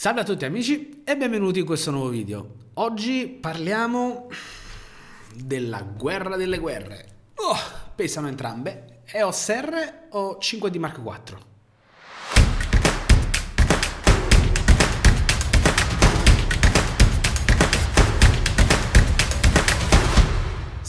Salve a tutti amici e benvenuti in questo nuovo video. Oggi parliamo della guerra delle guerre. Oh, pesano entrambe. E ho o 5 d Mark IV?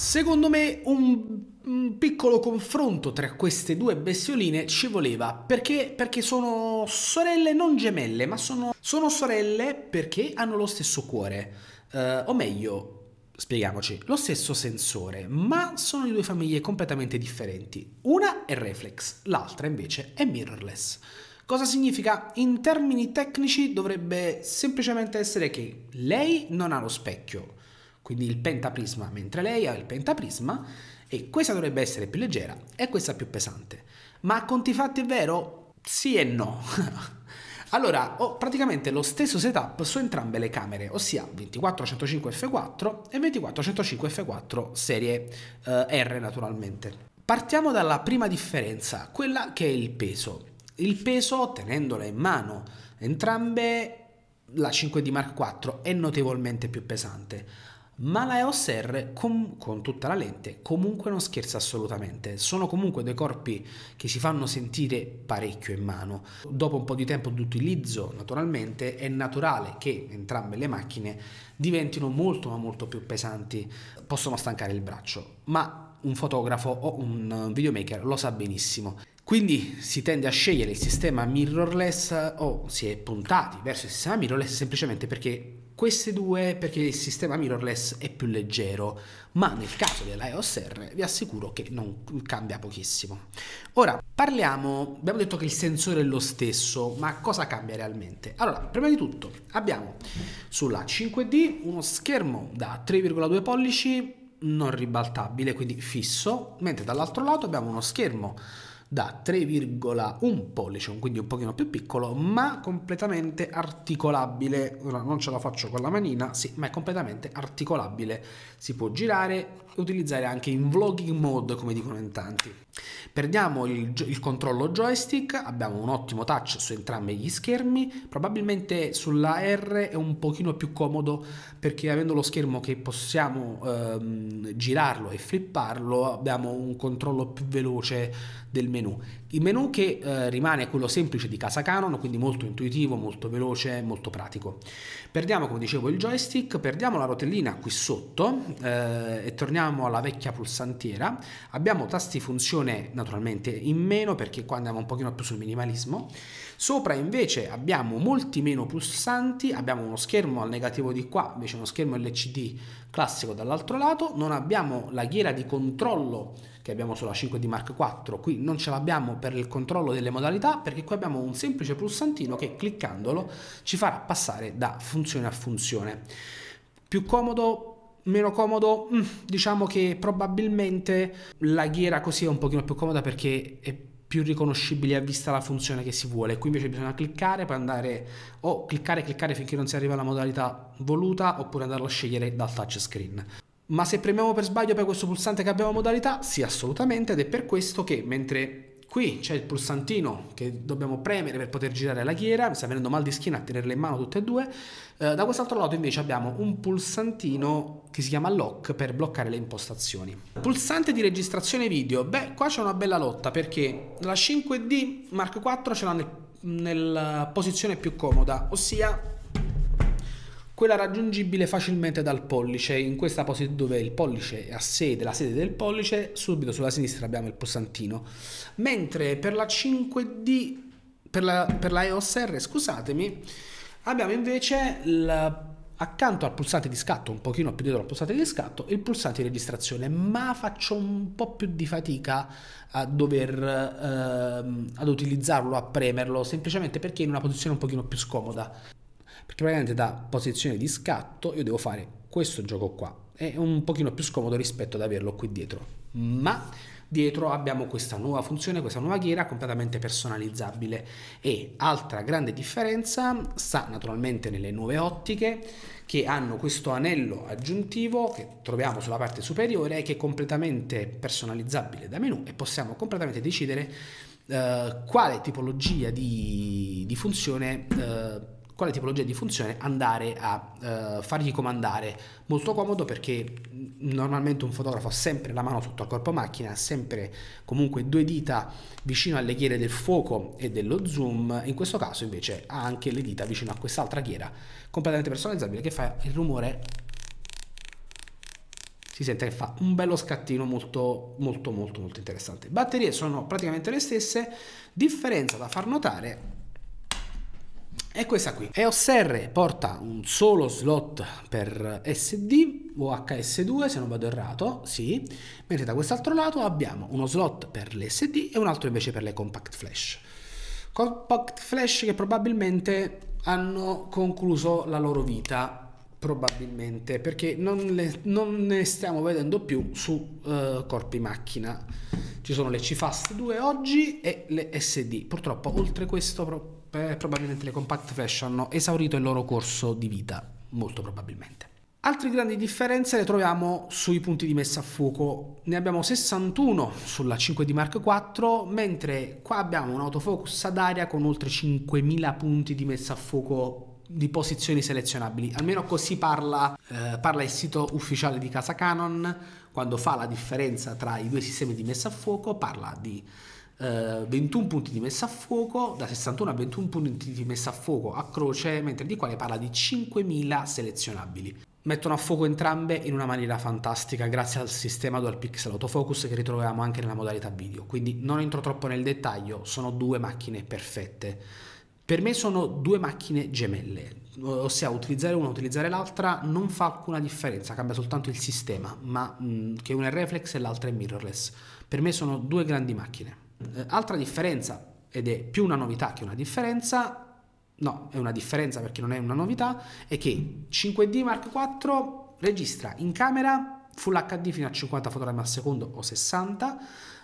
Secondo me un, un, piccolo confronto tra queste due bestioline ci voleva, perché, perché sono sorelle non gemelle, ma sono, sono sorelle perché hanno lo stesso cuore, uh, o meglio, spieghiamoci, lo stesso sensore, ma sono di due famiglie completamente differenti. Una è reflex, l'altra invece è mirrorless. Cosa significa? In termini tecnici dovrebbe semplicemente essere che lei non ha lo specchio, quindi il pentaprisma, mentre lei ha il pentaprisma e questa dovrebbe essere più leggera e questa più pesante. Ma a conti fatti è vero? Sì e no. allora, ho praticamente lo stesso setup su entrambe le camere, ossia 2405 F4 e 2405 F4 serie eh, R naturalmente. Partiamo dalla prima differenza, quella che è il peso. Il peso, tenendola in mano entrambe, la 5D Mark IV è notevolmente più pesante ma la EOS R con, con tutta la lente comunque non scherza assolutamente, sono comunque dei corpi che si fanno sentire parecchio in mano. Dopo un po' di tempo di utilizzo naturalmente è naturale che entrambe le macchine diventino molto ma molto più pesanti, possono stancare il braccio, ma un fotografo o un videomaker lo sa benissimo. Quindi si tende a scegliere il sistema mirrorless o si è puntati verso il sistema mirrorless semplicemente perché queste due perché il sistema mirrorless è più leggero, ma nel caso dell'iOS R vi assicuro che non cambia pochissimo. Ora parliamo, abbiamo detto che il sensore è lo stesso, ma cosa cambia realmente? Allora, prima di tutto abbiamo sulla 5D uno schermo da 3,2 pollici non ribaltabile, quindi fisso, mentre dall'altro lato abbiamo uno schermo da 3,1 pollici, quindi un pochino più piccolo, ma completamente articolabile. Ora non ce la faccio con la manina, sì, ma è completamente articolabile. Si può girare e utilizzare anche in vlogging mode, come dicono in tanti. Perdiamo il, il controllo joystick, abbiamo un ottimo touch su entrambi gli schermi, probabilmente sulla R è un pochino più comodo perché avendo lo schermo che possiamo ehm, girarlo e flipparlo abbiamo un controllo più veloce del menu. Il menu che eh, rimane quello semplice di casa Canon, quindi molto intuitivo, molto veloce, molto pratico. Perdiamo, come dicevo, il joystick, perdiamo la rotellina qui sotto eh, e torniamo alla vecchia pulsantiera. Abbiamo tasti funzione naturalmente in meno perché qua andiamo un pochino più sul minimalismo. Sopra invece abbiamo molti meno pulsanti, abbiamo uno schermo al negativo di qua, invece uno schermo LCD classico dall'altro lato, non abbiamo la ghiera di controllo che abbiamo sulla 5D Mark IV, qui non ce l'abbiamo per il controllo delle modalità perché qui abbiamo un semplice pulsantino che cliccandolo ci farà passare da funzione a funzione. Più comodo meno comodo mm, diciamo che probabilmente la ghiera così è un pochino più comoda perché è più riconoscibile a vista la funzione che si vuole qui invece bisogna cliccare poi andare o cliccare cliccare finché non si arriva alla modalità voluta oppure andarlo a scegliere dal touchscreen ma se premiamo per sbaglio per questo pulsante che abbiamo modalità, sì assolutamente ed è per questo che mentre qui c'è il pulsantino che dobbiamo premere per poter girare la ghiera, mi sta venendo mal di schiena a tenerle in mano tutte e due, eh, da quest'altro lato invece abbiamo un pulsantino che si chiama lock per bloccare le impostazioni. Pulsante di registrazione video, beh qua c'è una bella lotta perché la 5D Mark IV ce l'ha nel, nella posizione più comoda, ossia quella raggiungibile facilmente dal pollice, in questa posizione dove il pollice è a sede, la sede del pollice, subito sulla sinistra abbiamo il pulsantino, mentre per la 5D, per la, per la EOS R, scusatemi, abbiamo invece il accanto al pulsante di scatto, un pochino più dietro al pulsante di scatto, il pulsante di registrazione, ma faccio un po' più di fatica a dover ehm, ad utilizzarlo, a premerlo, semplicemente perché è in una posizione un pochino più scomoda perché praticamente da posizione di scatto io devo fare questo gioco qua è un pochino più scomodo rispetto ad averlo qui dietro ma dietro abbiamo questa nuova funzione questa nuova ghiera completamente personalizzabile e altra grande differenza sta naturalmente nelle nuove ottiche che hanno questo anello aggiuntivo che troviamo sulla parte superiore che è completamente personalizzabile da menu e possiamo completamente decidere eh, quale tipologia di, di funzione eh, quale tipologia di funzione andare a eh, fargli comandare. Molto comodo perché normalmente un fotografo ha sempre la mano sotto al corpo macchina, ha sempre comunque due dita vicino alle ghiere del fuoco e dello zoom, in questo caso invece ha anche le dita vicino a quest'altra ghiera completamente personalizzabile che fa il rumore si sente che fa un bello scattino molto molto molto molto interessante batterie sono praticamente le stesse differenza da far notare è questa qui. EOS R porta un solo slot per SD o HS2 se non vado errato, sì, mentre da quest'altro lato abbiamo uno slot per le SD e un altro invece per le compact flash. Compact flash che probabilmente hanno concluso la loro vita probabilmente perché non, le, non, ne stiamo vedendo più su uh, corpi macchina ci sono le CFast 2 oggi e le SD purtroppo oltre questo pro- eh, probabilmente le compact flash hanno esaurito il loro corso di vita molto probabilmente Altre grandi differenze le troviamo sui punti di messa a fuoco. Ne abbiamo 61 sulla 5D Mark IV, mentre qua abbiamo un autofocus ad aria con oltre 5000 punti di messa a fuoco di posizioni selezionabili, almeno così parla, eh, parla il sito ufficiale di Casa Canon quando fa la differenza tra i due sistemi di messa a fuoco, parla di eh, 21 punti di messa a fuoco, da 61 a 21 punti di messa a fuoco a croce, mentre di quale parla di 5000 selezionabili. Mettono a fuoco entrambe in una maniera fantastica grazie al sistema Dual Pixel Autofocus che ritroviamo anche nella modalità video, quindi non entro troppo nel dettaglio, sono due macchine perfette. Per me sono due macchine gemelle, ossia utilizzare una, utilizzare l'altra non fa alcuna differenza, cambia soltanto il sistema, ma mh, che una è reflex e l'altra è mirrorless. Per me sono due grandi macchine. Eh, altra differenza, ed è più una novità che una differenza, no, è una differenza perché non è una novità, è che 5D Mark IV registra in camera Full HD fino a 50 fotogrammi al secondo o 60,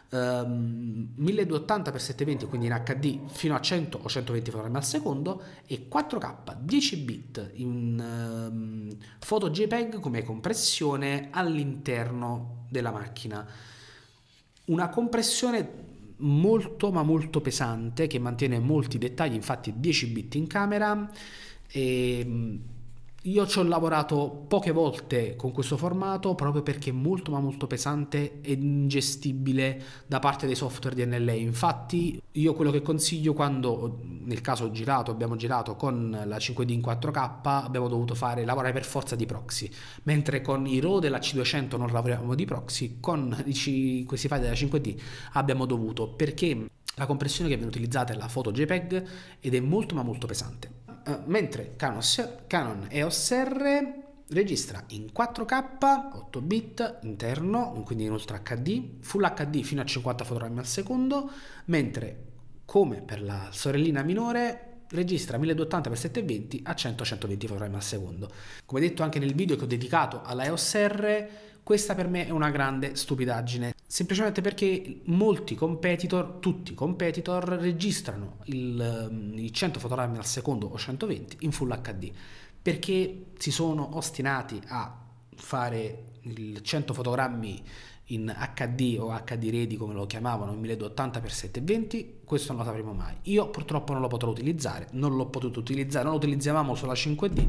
ehm, 1280x720 quindi in HD fino a 100 o 120 fotogrammi al secondo e 4K 10 bit in ehm, foto JPEG come compressione all'interno della macchina. Una compressione molto ma molto pesante che mantiene molti dettagli, infatti 10 bit in camera e ehm, io ci ho lavorato poche volte con questo formato proprio perché è molto ma molto pesante e ingestibile da parte dei software di NLA. Infatti io quello che consiglio quando nel caso ho girato, abbiamo girato con la 5D in 4K, abbiamo dovuto fare lavorare per forza di proxy, mentre con i RAW della C200 non lavoravamo di proxy, con C, questi file della 5D abbiamo dovuto perché la compressione che viene utilizzata è la foto JPEG ed è molto ma molto pesante. Eh, mentre Canon EOS R registra in 4K 8 bit interno, quindi in Ultra HD, Full HD fino a 50 fotogrammi al secondo, mentre come per la sorellina minore registra 1280 x 720 a 100-120 frame al secondo. Come detto anche nel video che ho dedicato alla EOS R, questa per me è una grande stupidaggine, semplicemente perché molti competitor, tutti i competitor, registrano il, mm, il 100 fotogrammi al secondo o 120 in Full HD, perché si sono ostinati a fare il 100 fotogrammi in HD o HD Ready come lo chiamavano in 1080x720 questo non lo sapremo mai. Io purtroppo non lo potrò utilizzare, non l'ho potuto utilizzare, non lo utilizzavamo sulla 5D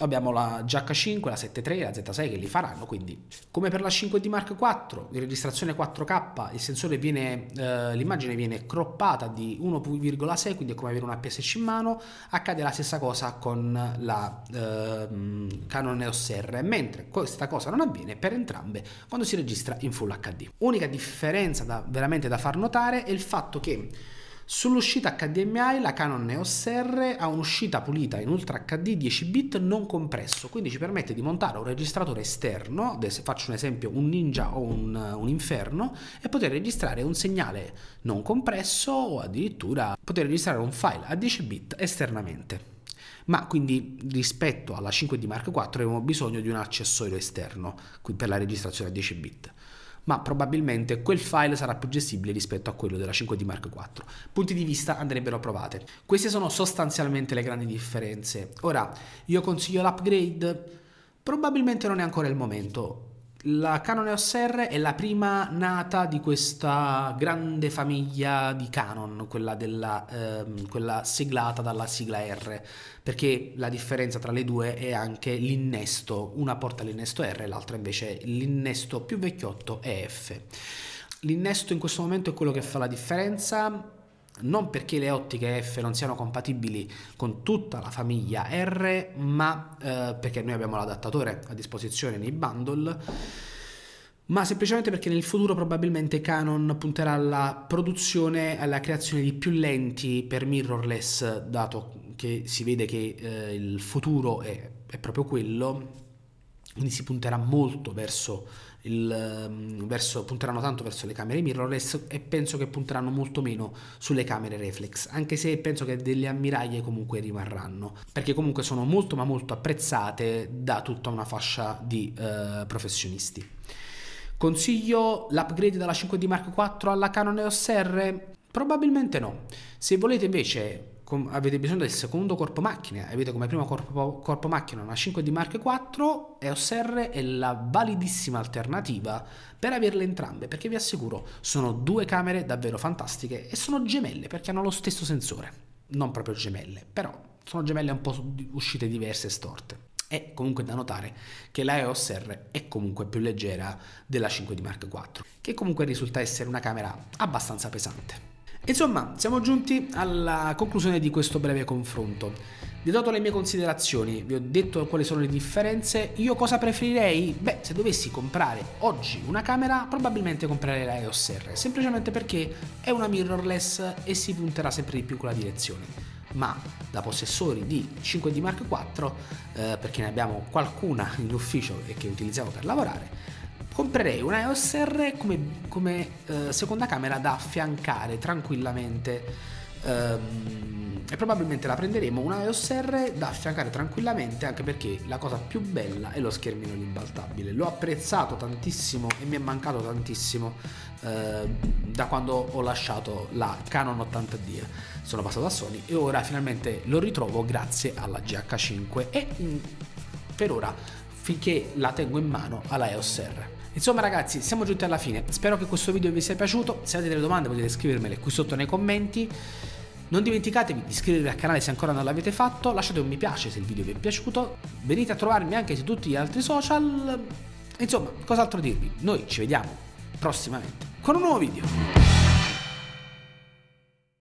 Abbiamo la GH5, la 73 e la Z6 che li faranno, quindi come per la 5D Mark IV, di registrazione 4K, viene, eh, l'immagine viene croppata di 1,6, quindi è come avere una PSC in mano, accade la stessa cosa con la eh, Canon EOS R, mentre questa cosa non avviene per entrambe quando si registra in Full HD. Unica differenza da, veramente da far notare è il fatto che Sull'uscita HDMI la Canon EOS R ha un'uscita pulita in Ultra HD 10 bit non compresso, quindi ci permette di montare un registratore esterno, se faccio un esempio un Ninja o un, un Inferno, e poter registrare un segnale non compresso o addirittura poter registrare un file a 10 bit esternamente ma quindi rispetto alla 5D Mark IV abbiamo bisogno di un accessorio esterno per la registrazione a 10 bit ma probabilmente quel file sarà più gestibile rispetto a quello della 5D Mark IV. Punti di vista andrebbero provate. Queste sono sostanzialmente le grandi differenze. Ora, io consiglio l'upgrade? Probabilmente non è ancora il momento la Canon EOS R è la prima nata di questa grande famiglia di Canon, quella, della, ehm, quella, siglata dalla sigla R, perché la differenza tra le due è anche l'innesto, una porta l'innesto R e l'altra invece l'innesto più vecchiotto EF. L'innesto in questo momento è quello che fa la differenza, non perché le ottiche F non siano compatibili con tutta la famiglia R, ma eh, perché noi abbiamo l'adattatore a disposizione nei bundle, ma semplicemente perché nel futuro probabilmente Canon punterà alla produzione e alla creazione di più lenti per mirrorless, dato che si vede che eh, il futuro è, è proprio quello quindi si punterà molto verso il, ehm, verso, punteranno tanto verso le camere mirrorless e penso che punteranno molto meno sulle camere reflex, anche se penso che delle ammiraglie comunque rimarranno, perché comunque sono molto ma molto apprezzate da tutta una fascia di eh, professionisti. Consiglio l'upgrade dalla 5D Mark IV alla Canon EOS R? Probabilmente no. Se volete invece com- avete bisogno del secondo corpo macchine, avete come primo corpo, corpo macchina una 5 d Mark IV, EOS R è la validissima alternativa per averle entrambe, perché vi assicuro sono due camere davvero fantastiche e sono gemelle perché hanno lo stesso sensore, non proprio gemelle, però sono gemelle un po' uscite diverse e storte. È comunque da notare che la EOS R è comunque più leggera della 5D Mark IV, che comunque risulta essere una camera abbastanza pesante. Insomma, siamo giunti alla conclusione di questo breve confronto. Vi ho dato le mie considerazioni, vi ho detto quali sono le differenze. Io cosa preferirei? Beh, se dovessi comprare oggi una camera, probabilmente comprerei la EOS R, semplicemente perché è una mirrorless e si punterà sempre di più in quella direzione ma da possessori di 5D Mark IV, eh, perché ne abbiamo qualcuna in ufficio e che utilizziamo per lavorare, comprerei una EOS R come, come eh, seconda camera da affiancare tranquillamente ehm, e probabilmente la prenderemo una EOS R da affiancare tranquillamente anche perché la cosa più bella è lo schermino rimbaltabile l'ho apprezzato tantissimo e mi è mancato tantissimo eh, da quando ho lasciato la Canon 80D sono passato a Sony e ora finalmente lo ritrovo grazie alla GH5 e mh, mm, per ora finché la tengo in mano alla EOS R. Insomma ragazzi siamo giunti alla fine, spero che questo video vi sia piaciuto, se avete delle domande potete scrivermele qui sotto nei commenti, non dimenticatevi di iscrivervi al canale se ancora non l'avete fatto, lasciate un mi piace se il video vi è piaciuto, venite a trovarmi anche su tutti gli altri social, insomma cos'altro dirvi, noi ci vediamo prossimamente con un nuovo video.